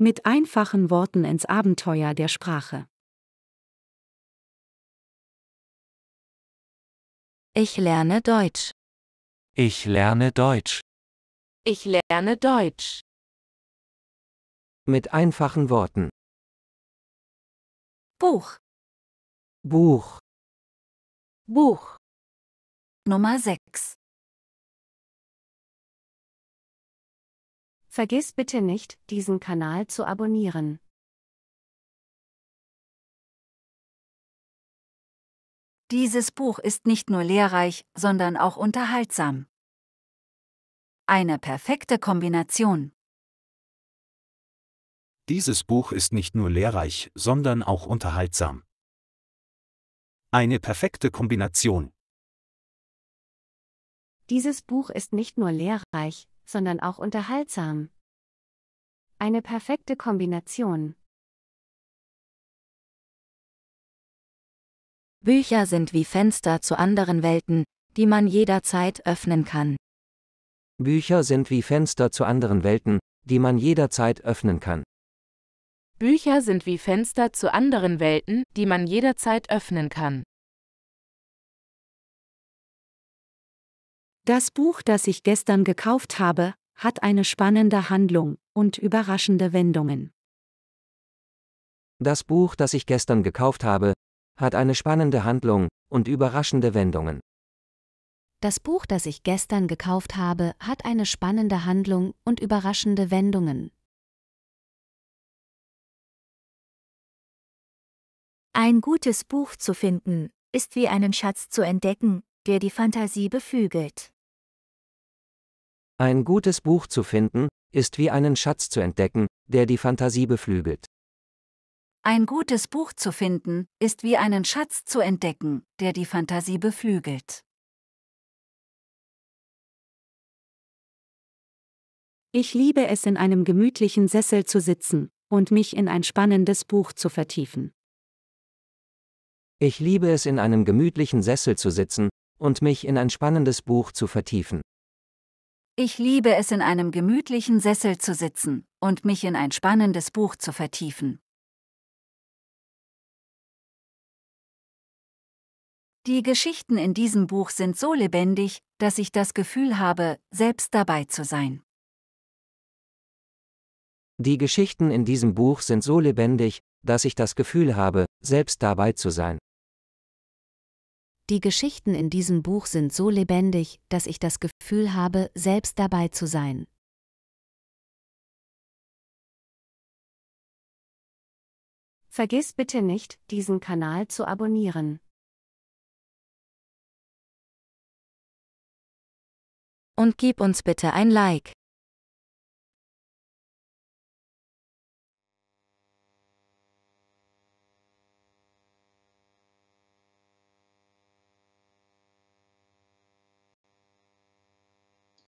Mit einfachen Worten ins Abenteuer der Sprache. Ich lerne Deutsch. Ich lerne Deutsch. Ich lerne Deutsch. Mit einfachen Worten. Buch. Buch. Buch. Nummer 6. Vergiss bitte nicht, diesen Kanal zu abonnieren. Dieses Buch ist nicht nur lehrreich, sondern auch unterhaltsam. Eine perfekte Kombination. Dieses Buch ist nicht nur lehrreich, sondern auch unterhaltsam. Eine perfekte Kombination. Dieses Buch ist nicht nur lehrreich, sondern auch unterhaltsam. Eine perfekte Kombination. Bücher sind wie Fenster zu anderen Welten, die man jederzeit öffnen kann. Bücher sind wie Fenster zu anderen Welten, die man jederzeit öffnen kann. Bücher sind wie Fenster zu anderen Welten, die man jederzeit öffnen kann. Das Buch, das ich gestern gekauft habe, hat eine spannende Handlung und überraschende Wendungen. Das Buch, das ich gestern gekauft habe, hat eine spannende Handlung und überraschende Wendungen. Das Buch, das ich gestern gekauft habe, hat eine spannende Handlung und überraschende Wendungen. Ein gutes Buch zu finden, ist wie einen Schatz zu entdecken, der die Fantasie beflügelt. Ein gutes Buch zu finden, ist wie einen Schatz zu entdecken, der die Fantasie beflügelt. Ein gutes Buch zu finden, ist wie einen Schatz zu entdecken, der die Fantasie beflügelt. Ich liebe es, in einem gemütlichen Sessel zu sitzen und mich in ein spannendes Buch zu vertiefen. Ich liebe es, in einem gemütlichen Sessel zu sitzen und mich in ein spannendes Buch zu vertiefen. Ich liebe es, in einem gemütlichen Sessel zu sitzen und mich in ein spannendes Buch zu vertiefen. Die Geschichten in diesem Buch sind so lebendig, dass ich das Gefühl habe, selbst dabei zu sein. Die Geschichten in diesem Buch sind so lebendig, dass ich das Gefühl habe, selbst dabei zu sein. Die Geschichten in diesem Buch sind so lebendig, dass ich das Gefühl habe, selbst dabei zu sein. Vergiss bitte nicht, diesen Kanal zu abonnieren. Und gib uns bitte ein Like.